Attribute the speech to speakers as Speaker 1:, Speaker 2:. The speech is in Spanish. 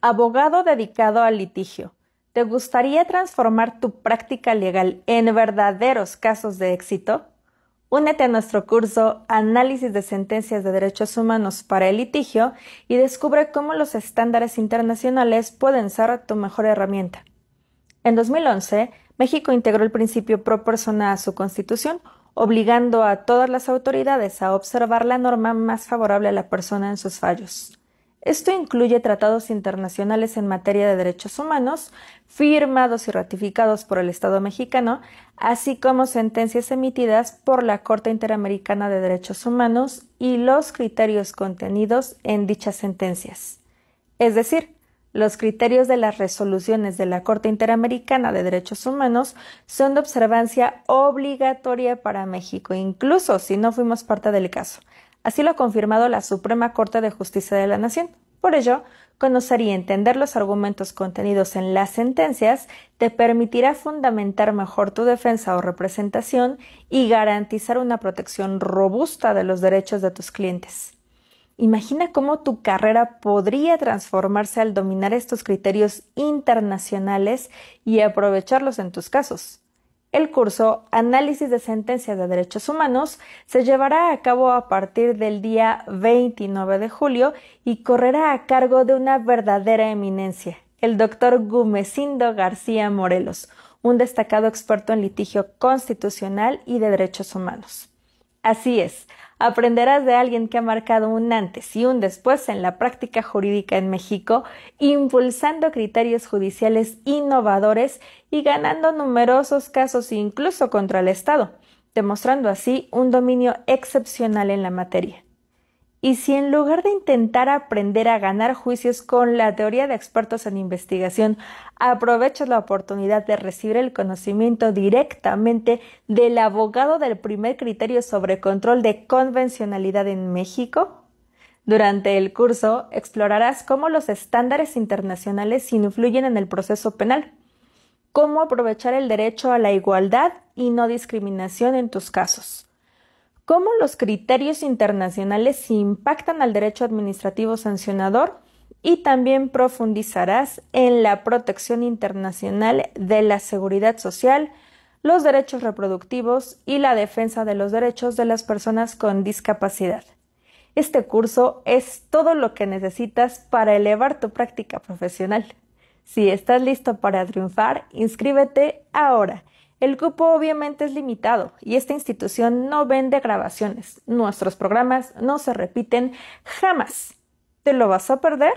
Speaker 1: abogado dedicado al litigio, ¿te gustaría transformar tu práctica legal en verdaderos casos de éxito? Únete a nuestro curso Análisis de Sentencias de Derechos Humanos para el Litigio y descubre cómo los estándares internacionales pueden ser tu mejor herramienta. En 2011, México integró el principio pro persona a su constitución, obligando a todas las autoridades a observar la norma más favorable a la persona en sus fallos. Esto incluye tratados internacionales en materia de derechos humanos, firmados y ratificados por el Estado mexicano, así como sentencias emitidas por la Corte Interamericana de Derechos Humanos y los criterios contenidos en dichas sentencias. Es decir, los criterios de las resoluciones de la Corte Interamericana de Derechos Humanos son de observancia obligatoria para México, incluso si no fuimos parte del caso. Así lo ha confirmado la Suprema Corte de Justicia de la Nación. Por ello, conocer y entender los argumentos contenidos en las sentencias te permitirá fundamentar mejor tu defensa o representación y garantizar una protección robusta de los derechos de tus clientes. Imagina cómo tu carrera podría transformarse al dominar estos criterios internacionales y aprovecharlos en tus casos. El curso Análisis de Sentencias de Derechos Humanos se llevará a cabo a partir del día 29 de julio y correrá a cargo de una verdadera eminencia, el doctor Gumecindo García Morelos, un destacado experto en litigio constitucional y de derechos humanos. Así es, aprenderás de alguien que ha marcado un antes y un después en la práctica jurídica en México, impulsando criterios judiciales innovadores y ganando numerosos casos incluso contra el Estado, demostrando así un dominio excepcional en la materia. Y si en lugar de intentar aprender a ganar juicios con la teoría de expertos en investigación, aprovechas la oportunidad de recibir el conocimiento directamente del abogado del primer criterio sobre control de convencionalidad en México? Durante el curso explorarás cómo los estándares internacionales influyen en el proceso penal, cómo aprovechar el derecho a la igualdad y no discriminación en tus casos cómo los criterios internacionales impactan al derecho administrativo sancionador y también profundizarás en la protección internacional de la seguridad social, los derechos reproductivos y la defensa de los derechos de las personas con discapacidad. Este curso es todo lo que necesitas para elevar tu práctica profesional. Si estás listo para triunfar, inscríbete ahora el grupo obviamente es limitado y esta institución no vende grabaciones. Nuestros programas no se repiten jamás. ¿Te lo vas a perder?